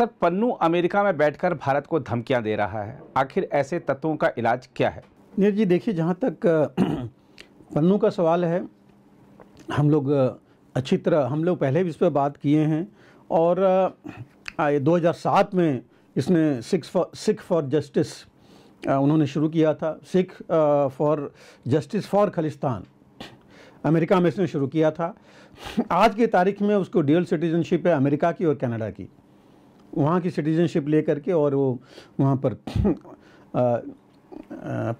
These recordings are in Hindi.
सर पन्नू अमेरिका में बैठकर भारत को धमकियां दे रहा है आखिर ऐसे तत्वों का इलाज क्या है नीर जी देखिए जहाँ तक पन्नू का सवाल है हम लोग अच्छी तरह हम लोग पहले भी इस पर बात किए हैं और आ, 2007 में इसने Sikh for Sikh for justice उन्होंने शुरू किया था Sikh for justice for Khalistan America में इसने शुरू किया था आज की तारीख में उसको ड्यूअल सिटीजनशिप है अमेरिका की और कनाडा की वहाँ की सिटीजनशिप ले करके और वो वहाँ पर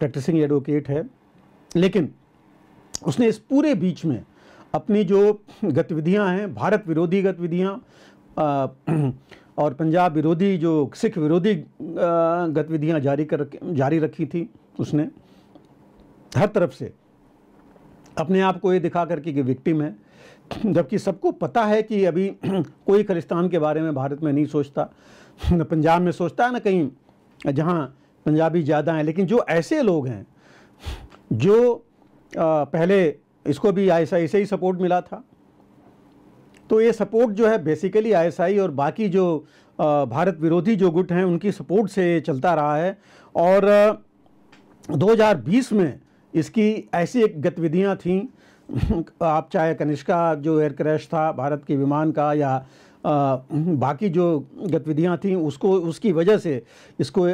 प्रैक्टिसिंग एडवोकेट है लेकिन उसने इस पूरे बीच में अपनी जो गतिविधियाँ हैं भारत विरोधी गतिविधियाँ और पंजाब विरोधी जो सिख विरोधी गतिविधियाँ जारी कर जारी रखी थी उसने हर तरफ से अपने आप को ये दिखा करके कि विक्टिम है जबकि सबको पता है कि अभी कोई खलिस्तान के बारे में भारत में नहीं सोचता न पंजाब में सोचता है ना कहीं जहाँ पंजाबी ज़्यादा हैं लेकिन जो ऐसे लोग हैं जो आ, पहले इसको भी आई से ही सपोर्ट मिला था तो ये सपोर्ट जो है बेसिकली आई और बाकी जो आ, भारत विरोधी जो गुट हैं उनकी सपोर्ट से चलता रहा है और आ, 2020 में इसकी ऐसी एक गतिविधियाँ थीं आप चाहे कनिष्का जो एयर क्रैश था भारत के विमान का या आ, बाकी जो गतिविधियां थीं उसको उसकी वजह से इसको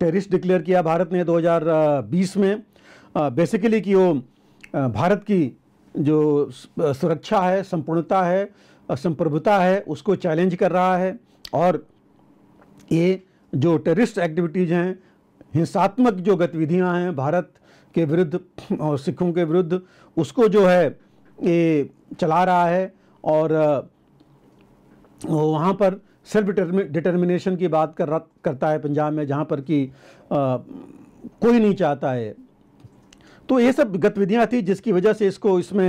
टेरिस्ट डिक्लेयर किया भारत ने 2020 में आ, बेसिकली कि वो भारत की जो सुरक्षा है संपूर्णता है संप्रभुता है उसको चैलेंज कर रहा है और ये जो टेररिस्ट एक्टिविटीज़ हैं हिंसात्मक जो गतिविधियां हैं भारत के विरुद्ध और सिखों के विरुद्ध उसको जो है ये चला रहा है और वहाँ पर सेल्फ डिटर्मिनेशन की बात कर करता है पंजाब में जहाँ पर कि कोई नहीं चाहता है तो ये सब गतिविधियाँ थी जिसकी वजह से इसको इसमें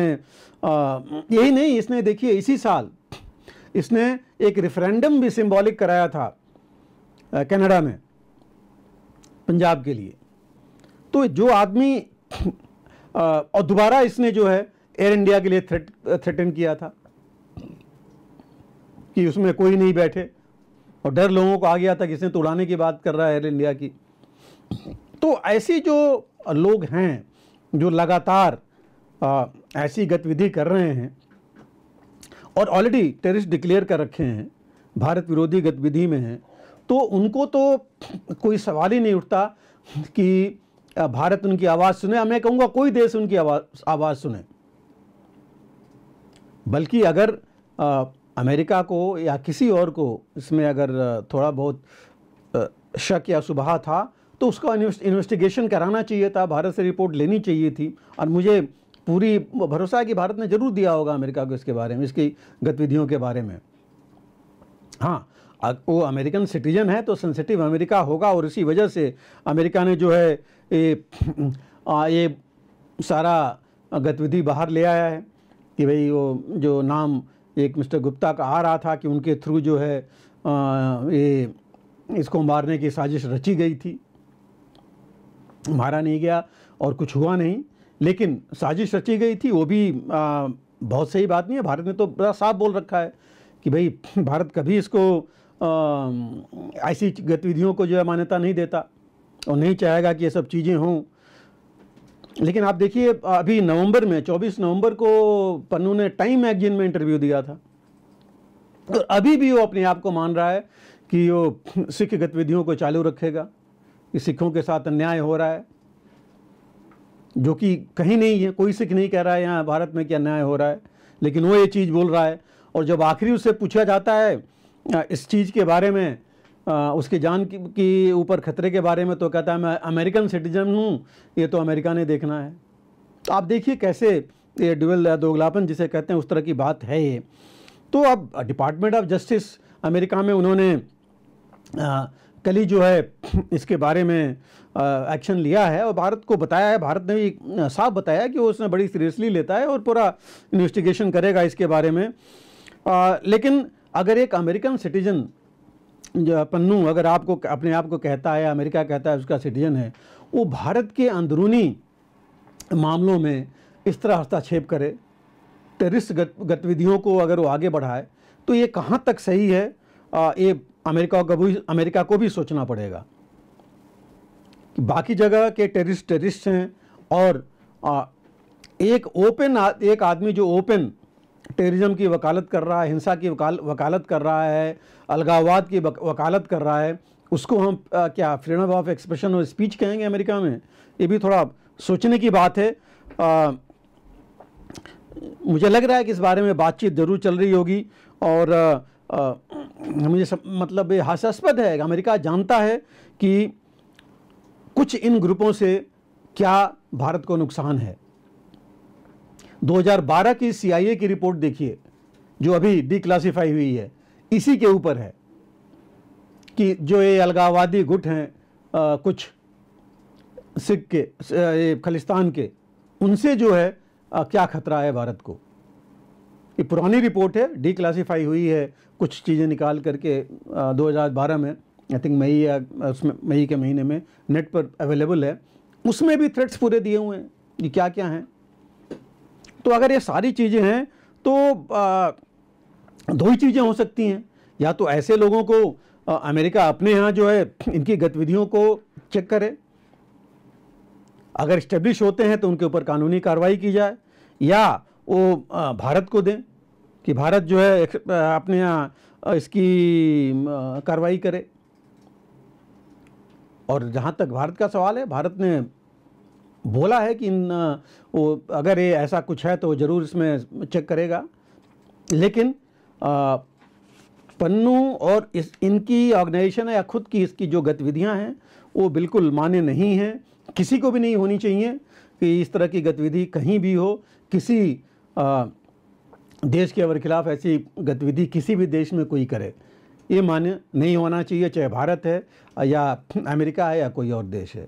यही नहीं इसने देखिए इसी साल इसने एक रेफरेंडम भी सिंबॉलिक कराया था कनाडा में पंजाब के लिए तो जो आदमी और दोबारा इसने जो है एयर इंडिया के लिए थ्रेट थ्रेटन किया था कि उसमें कोई नहीं बैठे और डर लोगों को आ गया था कि इसने तो उड़ाने की बात कर रहा है एयर इंडिया की तो ऐसे जो लोग हैं जो लगातार आ, ऐसी गतिविधि कर रहे हैं और ऑलरेडी टेरिस्ट डिक्लेयर कर रखे हैं भारत विरोधी गतिविधि में हैं तो उनको तो कोई सवाल ही नहीं उठता कि भारत उनकी आवाज़ सुने मैं कहूँगा कोई देश उनकी आवाज़ आवाज़ सुने बल्कि अगर आ, अमेरिका को या किसी और को इसमें अगर थोड़ा बहुत शक या सुबह था तो उसका इन्वेस्टिगेशन कराना चाहिए था भारत से रिपोर्ट लेनी चाहिए थी और मुझे पूरी भरोसा है कि भारत ने ज़रूर दिया होगा अमेरिका को इसके बारे में इसकी गतिविधियों के बारे में हाँ वो अमेरिकन सिटीजन है तो सेंसिटिव अमेरिका होगा और इसी वजह से अमेरिका ने जो है ये ये सारा गतिविधि बाहर ले आया है कि भाई वो जो नाम एक मिस्टर गुप्ता का आ रहा था कि उनके थ्रू जो है ये इसको मारने की साजिश रची गई थी मारा नहीं गया और कुछ हुआ नहीं लेकिन साजिश रची गई थी वो भी आ, बहुत सही बात नहीं है भारत ने तो बड़ा साफ बोल रखा है कि भाई भारत कभी इसको ऐसी गतिविधियों को जो है मान्यता नहीं देता और नहीं चाहेगा कि ये सब चीज़ें हों लेकिन आप देखिए अभी नवंबर में 24 नवंबर को पन्नू ने टाइम मैगजीन में इंटरव्यू दिया था और अभी भी वो अपने आप को मान रहा है कि वो सिख गतिविधियों को चालू रखेगा कि सिखों के साथ अन्याय हो रहा है जो कि कहीं नहीं है कोई सिख नहीं कह रहा है यहाँ भारत में कि अन्याय हो रहा है लेकिन वो ये चीज़ बोल रहा है और जब आखिरी उससे पूछा जाता है इस चीज़ के बारे में आ, उसकी जान की ऊपर खतरे के बारे में तो कहता है मैं अमेरिकन सिटीजन हूँ ये तो अमेरिका ने देखना है तो आप देखिए कैसे ये डुअल दोगलापन जिसे कहते हैं उस तरह की बात है ये तो अब डिपार्टमेंट ऑफ जस्टिस अमेरिका में उन्होंने कली जो है इसके बारे में एक्शन लिया है और भारत को बताया है भारत ने भी साफ बताया कि वो उसने बड़ी सीरियसली लेता है और पूरा इन्वेस्टिगेशन करेगा इसके बारे में आ, लेकिन अगर एक अमेरिकन सिटीजन पन्नू अगर आपको अपने आप को कहता है अमेरिका कहता है उसका सिटीजन है वो भारत के अंदरूनी मामलों में इस तरह हस्तक्षेप करे टेरिस्ट गतिविधियों को अगर वो आगे बढ़ाए तो ये कहाँ तक सही है आ, ये अमेरिका को भी अमेरिका को भी सोचना पड़ेगा कि बाकी जगह के टेरिस्ट टेरिस्ट हैं और आ, एक ओपन एक आदमी जो ओपन टेररिज्म की वकालत कर रहा है हिंसा की वकाल वकालत कर रहा है अलगावाद की वकालत कर रहा है उसको हम आ, क्या फ्रीडम ऑफ एक्सप्रेशन और स्पीच कहेंगे अमेरिका में ये भी थोड़ा सोचने की बात है आ, मुझे लग रहा है कि इस बारे में बातचीत ज़रूर चल रही होगी और आ, आ, मुझे सब, मतलब हास्यास्पद है अमेरिका जानता है कि कुछ इन ग्रुपों से क्या भारत को नुकसान है 2012 की सीआईए की रिपोर्ट देखिए जो अभी डिक्लासीफाई हुई है इसी के ऊपर है कि जो ये अलगावादी गुट हैं कुछ सिख के ये खलिस्तान के उनसे जो है आ, क्या खतरा है भारत को ये पुरानी रिपोर्ट है डी क्लासीफाई हुई है कुछ चीज़ें निकाल करके आ, 2012 में आई थिंक मई या उसमें मई के महीने में नेट पर अवेलेबल है उसमें भी थ्रेट्स पूरे दिए हुए हैं ये क्या क्या हैं तो अगर ये सारी चीज़ें हैं तो दो ही चीज़ें हो सकती हैं या तो ऐसे लोगों को अमेरिका अपने यहाँ जो है इनकी गतिविधियों को चेक करे अगर इस्टेब्लिश होते हैं तो उनके ऊपर कानूनी कार्रवाई की जाए या वो भारत को दें कि भारत जो है अपने यहाँ इसकी कार्रवाई करे और जहाँ तक भारत का सवाल है भारत ने बोला है कि इन वो अगर ये ऐसा कुछ है तो ज़रूर इसमें चेक करेगा लेकिन आ, पन्नू और इस इनकी ऑर्गेनाइजेशन या खुद की इसकी जो गतिविधियां हैं वो बिल्कुल मान्य नहीं हैं किसी को भी नहीं होनी चाहिए कि इस तरह की गतिविधि कहीं भी हो किसी आ, देश के अवर खिलाफ ऐसी गतिविधि किसी भी देश में कोई करे ये मान्य नहीं होना चाहिए चाहे भारत है या अमेरिका है या कोई और देश है